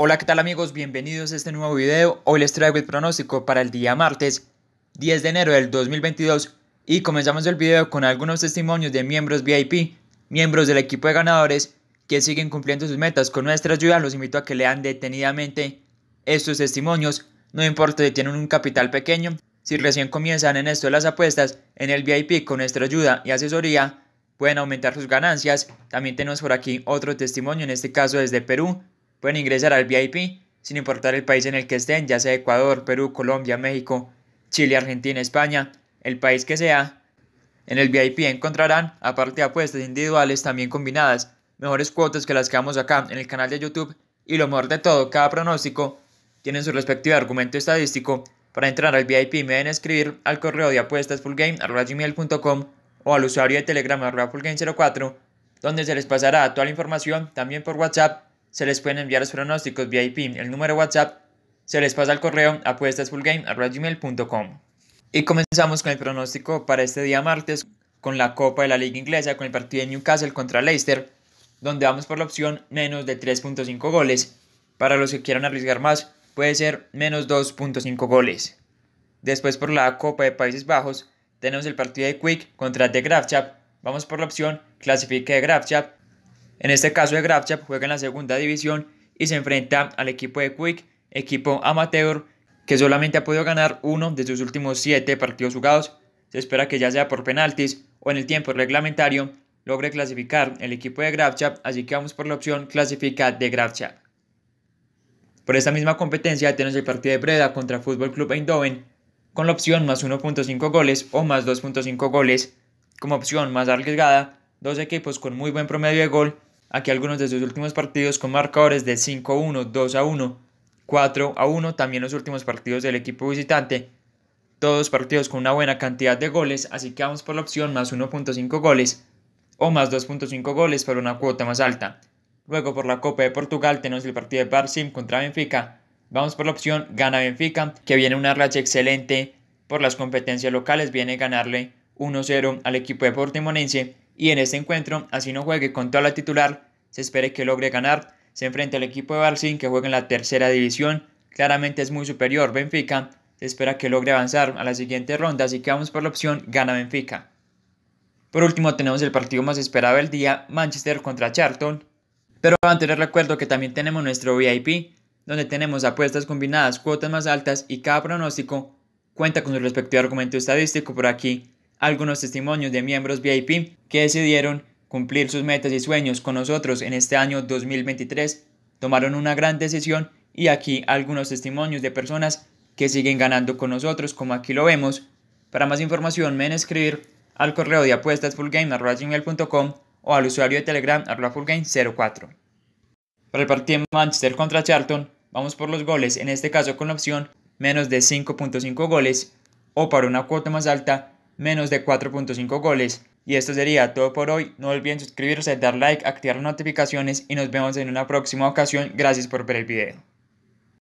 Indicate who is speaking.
Speaker 1: Hola, ¿qué tal amigos? Bienvenidos a este nuevo video. Hoy les traigo el pronóstico para el día martes 10 de enero del 2022 y comenzamos el video con algunos testimonios de miembros VIP, miembros del equipo de ganadores que siguen cumpliendo sus metas con nuestra ayuda. Los invito a que lean detenidamente estos testimonios, no importa si tienen un capital pequeño, si recién comienzan en esto de las apuestas, en el VIP con nuestra ayuda y asesoría pueden aumentar sus ganancias. También tenemos por aquí otro testimonio, en este caso desde Perú, Pueden ingresar al VIP sin importar el país en el que estén, ya sea Ecuador, Perú, Colombia, México, Chile, Argentina, España, el país que sea. En el VIP encontrarán, aparte de apuestas individuales, también combinadas, mejores cuotas que las que damos acá en el canal de YouTube y lo mejor de todo, cada pronóstico tiene su respectivo argumento estadístico. Para entrar al VIP me deben escribir al correo de apuestas o al usuario de Telegram fullgame04, donde se les pasará toda la información también por WhatsApp se les pueden enviar los pronósticos VIP. El número WhatsApp se les pasa al correo apuestasfullgame.com. Y comenzamos con el pronóstico para este día martes con la Copa de la Liga Inglesa con el partido de Newcastle contra Leicester, donde vamos por la opción menos de 3.5 goles. Para los que quieran arriesgar más, puede ser menos 2.5 goles. Después por la Copa de Países Bajos, tenemos el partido de Quick contra The Grafchap. Vamos por la opción clasifique de Grafchap. En este caso de Grafchap juega en la segunda división y se enfrenta al equipo de Quick, equipo amateur que solamente ha podido ganar uno de sus últimos siete partidos jugados. Se espera que ya sea por penaltis o en el tiempo reglamentario logre clasificar el equipo de Grafchap, así que vamos por la opción clasifica de Grafchap. Por esta misma competencia tenemos el partido de Breda contra Fútbol Club Eindhoven con la opción más 1.5 goles o más 2.5 goles como opción más arriesgada, dos equipos con muy buen promedio de gol Aquí algunos de sus últimos partidos con marcadores de 5-1, 2-1, 4-1, también los últimos partidos del equipo visitante. Todos partidos con una buena cantidad de goles, así que vamos por la opción más 1.5 goles o más 2.5 goles para una cuota más alta. Luego por la Copa de Portugal tenemos el partido de Barcim contra Benfica. Vamos por la opción gana Benfica, que viene una racha excelente por las competencias locales, viene ganarle 1-0 al equipo de Portimonense y en este encuentro, así no juegue con toda la titular, se espere que logre ganar. Se enfrenta al equipo de Barcín que juega en la tercera división, claramente es muy superior Benfica, se espera que logre avanzar a la siguiente ronda, así que vamos por la opción gana Benfica. Por último tenemos el partido más esperado del día, Manchester contra Charlton. Pero antes les recuerdo que también tenemos nuestro VIP, donde tenemos apuestas combinadas, cuotas más altas y cada pronóstico cuenta con su respectivo argumento estadístico por aquí algunos testimonios de miembros VIP que decidieron cumplir sus metas y sueños con nosotros en este año 2023, tomaron una gran decisión y aquí algunos testimonios de personas que siguen ganando con nosotros, como aquí lo vemos. Para más información, me escribir al correo de apuestas fullgame.com o al usuario de Telegram fullgame04. Para el partido Manchester contra Charlton, vamos por los goles, en este caso con la opción menos de 5.5 goles o para una cuota más alta menos de 4.5 goles. Y esto sería todo por hoy. No olviden suscribirse, dar like, activar las notificaciones y nos vemos en una próxima ocasión. Gracias por ver el video.